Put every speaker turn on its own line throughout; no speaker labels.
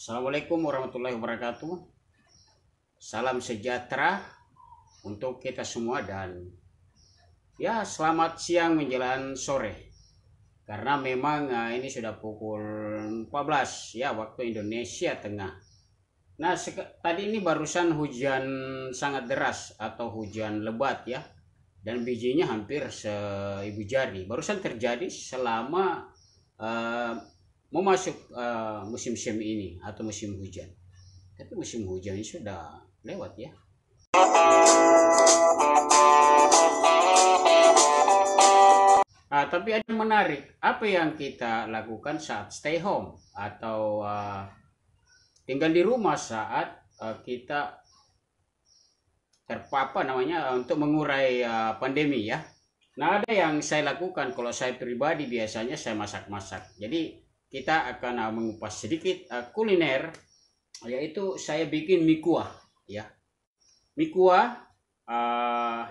Assalamualaikum warahmatullahi wabarakatuh. Salam sejahtera untuk kita semua dan ya selamat siang menjelang sore. Karena memang ah, ini sudah pukul 14 ya waktu Indonesia Tengah. Nah tadi ini barusan hujan sangat deras atau hujan lebat ya. Dan bijinya hampir seibu jari. Barusan terjadi selama ah, mau masuk uh, musim semi ini atau musim hujan tapi musim ini sudah lewat ya Ah tapi ada yang menarik, apa yang kita lakukan saat stay home atau uh, tinggal di rumah saat uh, kita terpapar namanya ah, untuk mengurai uh, pandemi ya. Nah, ada yang saya lakukan kalau saya pribadi biasanya saya masak-masak. Jadi kita akan ah, mengupas sedikit ah, kuliner yaitu saya bikin mie kuah ya mie kuah uh,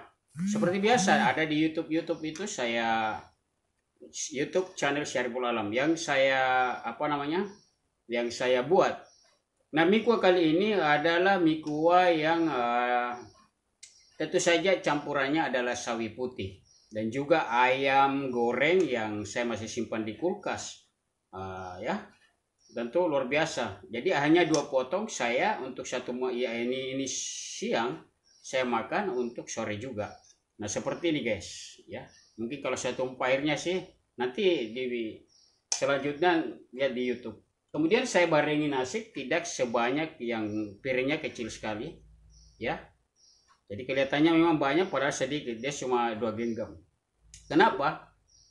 seperti biasa ada di YouTube YouTube itu saya YouTube channel Syariful Alam yang saya apa namanya yang saya buat nah mie kuah kali ini adalah mie kuah yang uh, tentu saja campurannya adalah sawi putih dan juga ayam goreng yang saya masih simpan di kulkas uh, ya tentu luar biasa jadi hanya dua potong saya untuk satu ya ini ini siang saya makan untuk sore juga nah seperti ini guys ya mungkin kalau saya tumpah airnya sih nanti di selanjutnya lihat di YouTube kemudian saya barengi nasi tidak sebanyak yang piringnya kecil sekali ya jadi kelihatannya memang banyak padahal sedikit dia cuma dua genggam kenapa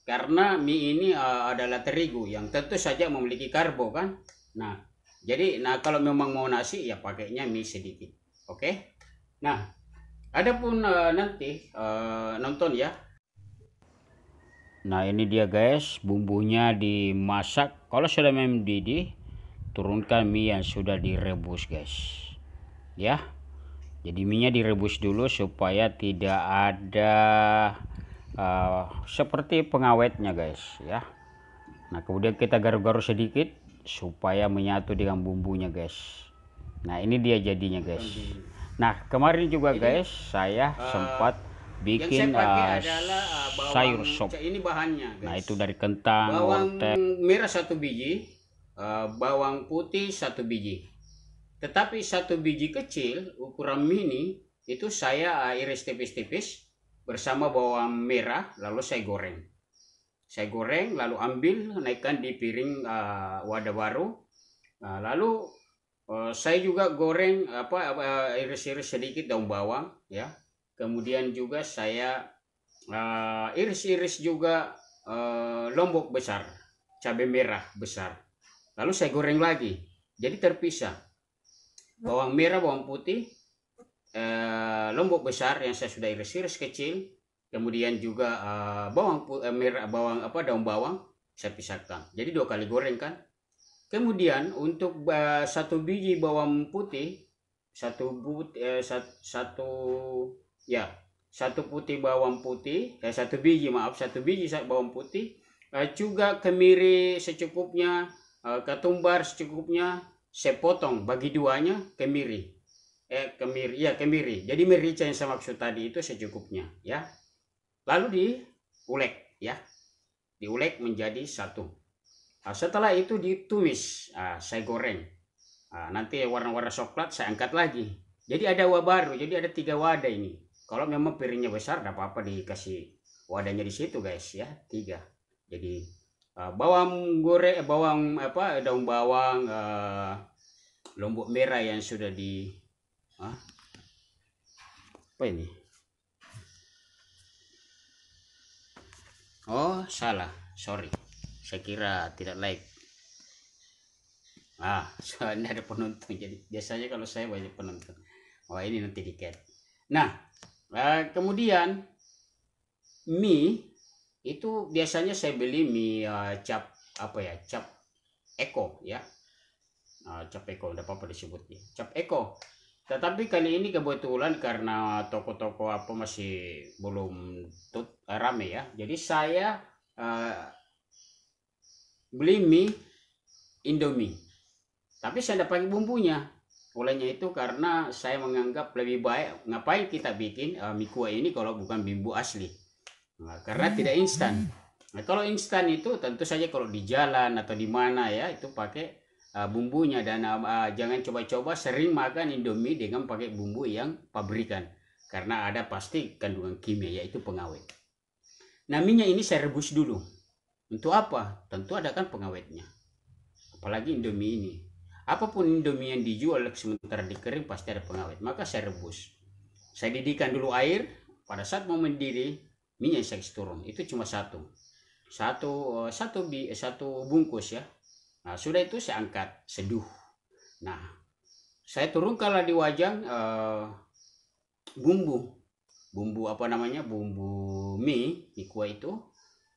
karena mie ini uh, adalah terigu yang tentu saja memiliki karbo kan nah jadi nah kalau memang mau nasi ya pakainya mie sedikit oke okay? nah adapun uh, nanti uh, nonton ya nah ini dia guys bumbunya dimasak kalau sudah mendidih turunkan mie yang sudah direbus guys ya jadi minyak direbus dulu supaya tidak ada uh, seperti pengawetnya guys ya nah kemudian kita garu-garu sedikit supaya menyatu dengan bumbunya guys nah ini dia jadinya guys nah kemarin juga ini, guys saya uh, sempat bikin saya uh, adalah, uh, sayur sop ini bahannya nah, guys. nah itu dari kentang bawang wortel. merah satu biji uh, bawang putih satu biji tetapi satu biji kecil ukuran mini itu saya uh, iris tipis-tipis bersama bawang merah lalu saya goreng saya goreng lalu ambil naikkan di piring uh, wadah baru nah, lalu uh, saya juga goreng apa iris iris-iris sedikit daun bawang ya kemudian juga saya iris eh, iris-iris juga uh, lombok besar cabai merah besar lalu saya goreng lagi jadi terpisah bawang merah bawang putih eh, Eh, lombok besar yang saya sudah iris-iris kecil kemudian juga uh, bawang uh, merah bawang apa daun bawang saya pisahkan jadi dua kali goreng kan kemudian untuk uh, satu biji bawang putih satu but uh, satu, satu ya satu putih bawang putih eh, satu biji maaf satu biji bawang putih uh, juga kemiri secukupnya uh, ketumbar secukupnya saya potong bagi duanya kemiri eh kemiri ya kemiri jadi merica yang saya maksud tadi itu secukupnya ya lalu diulek ya diulek menjadi satu nah, setelah itu ditumis nah, saya goreng nah, nanti warna-warna coklat saya angkat lagi jadi ada wadah baru jadi ada tiga wadah ini kalau memang piringnya besar tidak apa-apa dikasih wadahnya di situ guys ya tiga jadi ah, bawang goreng eh, bawang apa daun bawang uh, lombok merah yang sudah di apa ini? Oh, salah. Sorry. Saya kira tidak like. Ah, soalnya ada penonton. Jadi biasanya kalau saya banyak penonton. Wah, oh, ini nanti diket. Nah, eh, kemudian mie itu biasanya saya beli mie uh, cap apa ya? Cap Eko ya. Uh, cap Eko, udah apa-apa disebutnya. Cap Eko tetapi kali ini kebetulan karena toko-toko apa masih belum tut eh, rame ya. Jadi saya uh, beli mie Indomie. Tapi saya dapat bumbunya. Olehnya itu karena saya menganggap lebih baik ngapain kita bikin uh, mie kuah ini kalau bukan bumbu asli. Nah, karena tidak instan. Nah, kalau instan itu tentu saja kalau di jalan atau di mana ya itu pakai Uh, bumbunya dan uh, uh, jangan coba-coba sering makan Indomie dengan pakai bumbu yang pabrikan karena ada pasti kandungan kimia yaitu pengawet. Nah minyak ini saya rebus dulu. Untuk apa? Tentu ada kan pengawetnya. Apalagi Indomie ini. Apapun Indomie yang dijual sementara dikering pasti ada pengawet. Maka saya rebus. Saya didihkan dulu air. Pada saat mau mendiri minyak saya turun. Itu cuma satu. Satu uh, satu satu bungkus ya Nah, sudah itu saya angkat seduh. Nah, saya turun kalau di wajang uh, bumbu. Bumbu apa namanya? Bumbu mie, mie kuah itu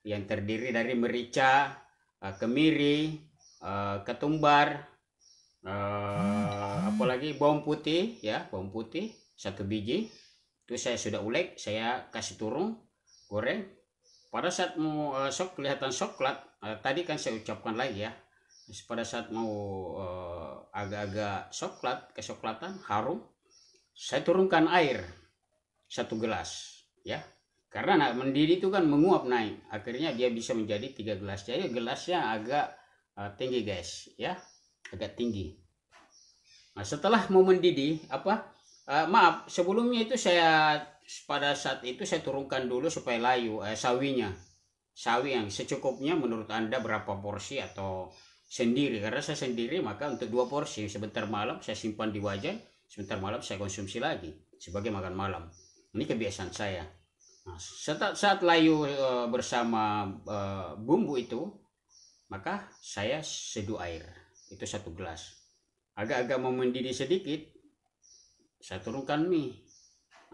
yang terdiri dari merica, uh, kemiri, uh, ketumbar, hmm. apalagi bawang putih ya, bawang putih satu biji. Itu saya sudah ulek, saya kasih turun goreng. Pada saat mau uh, sok kelihatan coklat, uh, tadi kan saya ucapkan lagi ya, pada saat mau eh, agak-agak uh, coklat kecoklatan harum saya turunkan air satu gelas ya karena nah, mendidih itu kan menguap naik akhirnya dia bisa menjadi tiga gelas jadi gelasnya agak uh, tinggi guys ya agak tinggi nah setelah mau mendidih apa uh, maaf sebelumnya itu saya pada saat itu saya turunkan dulu supaya layu eh, sawinya sawi yang secukupnya menurut anda berapa porsi atau sendiri karena saya sendiri maka untuk dua porsi sebentar malam saya simpan di wajan sebentar malam saya konsumsi lagi sebagai makan malam ini kebiasaan saya nah, saat saat layu e, bersama e, bumbu itu maka saya seduh air itu satu gelas agak-agak mau mendidih sedikit saya turunkan mie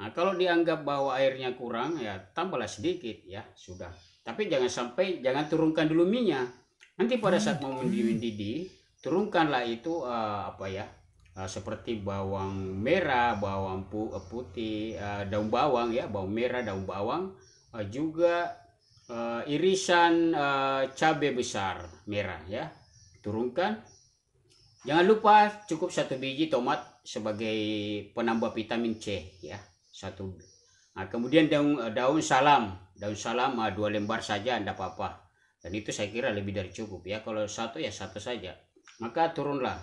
nah kalau dianggap bahwa airnya kurang ya tambahlah sedikit ya sudah tapi jangan sampai jangan turunkan dulu minyak Nanti pada saat hmm. mau mendidih, turunkanlah itu uh, apa ya? Uh, seperti bawang merah, bawang eh, putih, uh, daun bawang ya, bawang merah, daun bawang, uh, juga uh, irisan uh, cabai besar merah ya. Turunkan. Jangan lupa cukup satu biji tomat sebagai penambah vitamin C ya. Satu. Nah, kemudian daun daun salam, daun salam dua lembar saja tidak apa-apa dan itu saya kira lebih dari cukup ya kalau satu ya satu saja maka turunlah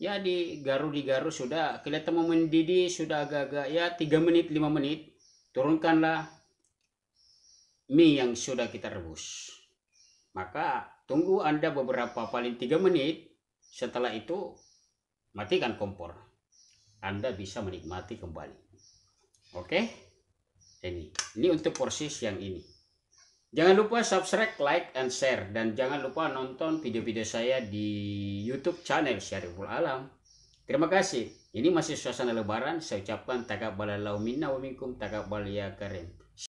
ya di garu di garu sudah kelihatan mau mendidih sudah agak-agak ya tiga menit lima menit turunkanlah mie yang sudah kita rebus maka tunggu anda beberapa paling tiga menit setelah itu matikan kompor anda bisa menikmati kembali oke ini ini untuk porsi yang ini Jangan lupa subscribe, like, and share. Dan jangan lupa nonton video-video saya di YouTube channel Syariful Alam. Terima kasih. Ini masih suasana lebaran. Saya ucapkan takabbalallahu minna wa minkum takabbal ya karim.